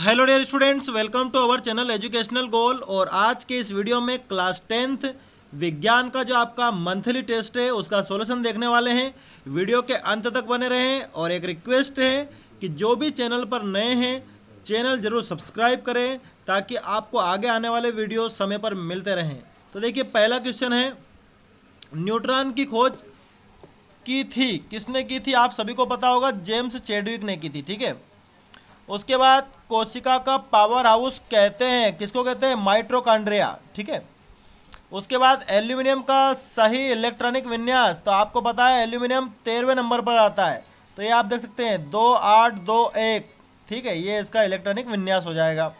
hello dear students welcome to our channel educational goal और आज के इस वीडियो में क्लास टेंथ विज्ञान का जो आपका मंथली टेस्ट है उसका सॉल्यूशन देखने वाले हैं वीडियो के अंत तक बने रहें और एक रिक्वेस्ट है कि जो भी चैनल पर नए हैं चैनल ज़रूर सब्सक्राइब करें ताकि आपको आगे आने वाले वीडियो समय पर मिलते रहें तो देखिए पहला क्वेश्चन है न्यूट्रॉन की खोज की थी किसने की थी आप सभी को पता होगा जेम्स चेडविक ने की थी ठीक है उसके बाद कोशिका का पावर हाउस कहते हैं किसको कहते हैं माइट्रोकांड्रिया ठीक है उसके बाद एल्यूमिनियम का सही इलेक्ट्रॉनिक विन्यास तो आपको पता है एल्यूमिनियम तेरहवें नंबर पर आता है तो ये आप देख सकते हैं दो आठ दो एक ठीक है ये इसका इलेक्ट्रॉनिक विन्यास हो जाएगा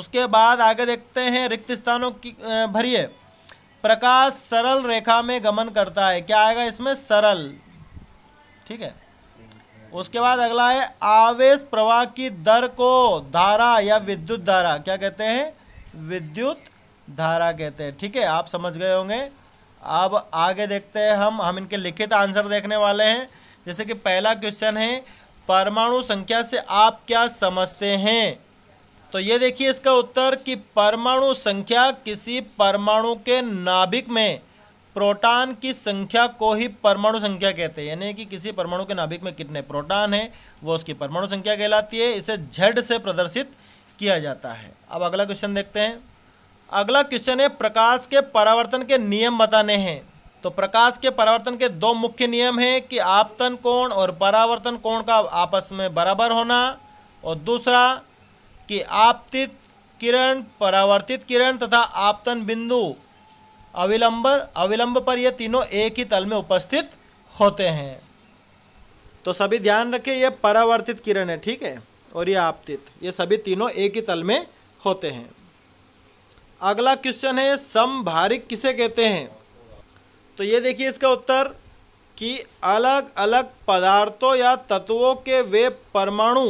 उसके बाद आगे देखते हैं रिक्त स्थानों की भरिए प्रकाश सरल रेखा में गमन करता है क्या आएगा इसमें सरल ठीक है उसके बाद अगला है आवेश प्रवाह की दर को धारा या विद्युत धारा क्या कहते हैं विद्युत धारा कहते हैं ठीक है आप समझ गए होंगे अब आगे देखते हैं हम हम इनके लिखित आंसर देखने वाले हैं जैसे कि पहला क्वेश्चन है परमाणु संख्या से आप क्या समझते हैं तो ये देखिए इसका उत्तर कि परमाणु संख्या किसी परमाणु के नाभिक में प्रोटॉन की संख्या को ही परमाणु संख्या कहते हैं यानी कि किसी परमाणु के नाभिक में कितने प्रोटॉन हैं वो उसकी परमाणु संख्या कहलाती है इसे झड से प्रदर्शित किया जाता है अब अगला क्वेश्चन देखते हैं अगला क्वेश्चन है प्रकाश के परावर्तन के नियम बताने हैं तो प्रकाश के परावर्तन के दो मुख्य नियम हैं कि आपतन कोण और परावर्तन कोण का आपस में बराबर होना और दूसरा कि आपतित किरण परावर्तित किरण तथा आपतन बिंदु अविलंब अविलंब पर ये तीनों एक ही तल में उपस्थित होते हैं तो सभी ध्यान रखें ये परावर्तित किरण है ठीक है और ये आपतित ये सभी तीनों एक ही तल में होते हैं अगला क्वेश्चन है समभारिक किसे कहते हैं तो ये देखिए इसका उत्तर कि अलग अलग पदार्थों या तत्वों के वे परमाणु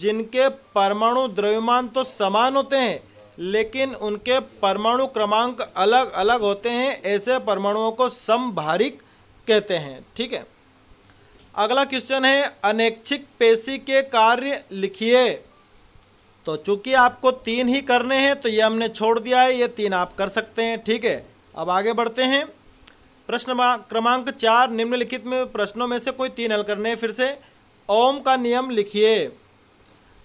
जिनके परमाणु द्रव्यमान तो समान होते हैं लेकिन उनके परमाणु क्रमांक अलग अलग होते हैं ऐसे परमाणुओं को समभारिक कहते हैं ठीक है अगला क्वेश्चन है अनैच्छिक पेशी के कार्य लिखिए तो चूंकि आपको तीन ही करने हैं तो ये हमने छोड़ दिया है ये तीन आप कर सकते हैं ठीक है अब आगे बढ़ते हैं प्रश्न क्रमांक चार निम्नलिखित में प्रश्नों में से कोई तीन हल करने हैं फिर से ओम का नियम लिखिए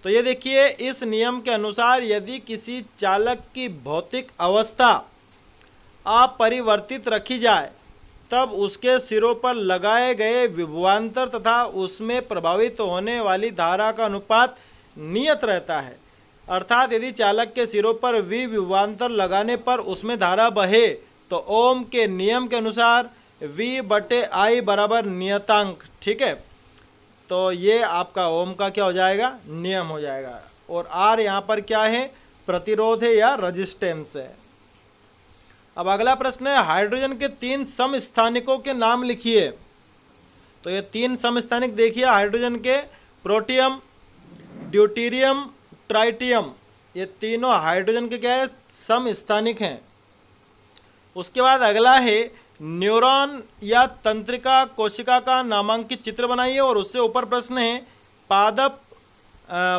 तो ये देखिए इस नियम के अनुसार यदि किसी चालक की भौतिक अवस्था अपरिवर्तित रखी जाए तब उसके सिरों पर लगाए गए विभवान्तर तथा उसमें प्रभावित होने वाली धारा का अनुपात नियत रहता है अर्थात यदि चालक के सिरों पर वी विभवान्तर लगाने पर उसमें धारा बहे तो ओम के नियम के अनुसार वी बटे आई बराबर नियतांक ठीक है तो ये आपका ओम का क्या हो जाएगा नियम हो जाएगा और आर यहाँ पर क्या है प्रतिरोध है या रजिस्टेंस है अब अगला प्रश्न है हाइड्रोजन के तीन समस्थानिकों के नाम लिखिए तो ये तीन समस्थानिक देखिए हाइड्रोजन के प्रोटियम ड्यूटीरियम ट्राइटियम ये तीनों हाइड्रोजन के क्या है समस्थानिक हैं उसके बाद अगला है न्यूरॉन या तंत्रिका कोशिका का नामांकित चित्र बनाइए और उससे ऊपर प्रश्न है पादप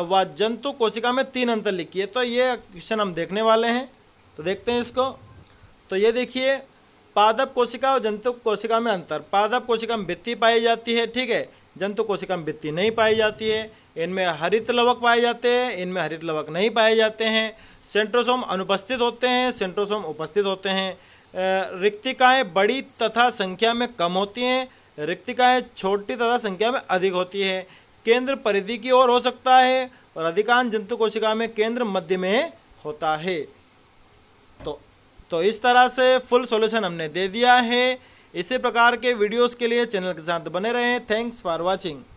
व जंतु कोशिका में तीन अंतर लिखिए तो ये क्वेश्चन हम देखने वाले हैं तो देखते हैं इसको तो ये देखिए पादप कोशिका और जंतु कोशिका में अंतर पादप कोशिका में भित्ति पाई जाती है ठीक है जंतु कोशिका में भित्ति नहीं पाई जाती है इनमें हरित लवक पाए जाते हैं इनमें हरित लवक नहीं पाए जाते हैं सेंट्रोसोम अनुपस्थित होते हैं सेंट्रोसोम उपस्थित होते हैं रिक्तिकाएं बड़ी तथा संख्या में कम होती हैं रिक्तिकाएं छोटी तथा संख्या में अधिक होती है केंद्र परिधि की ओर हो सकता है और अधिकांश जंतु कोशिका में केंद्र मध्य में होता है तो तो इस तरह से फुल सॉल्यूशन हमने दे दिया है इसी प्रकार के वीडियोस के लिए चैनल के साथ बने रहें थैंक्स फॉर वाचिंग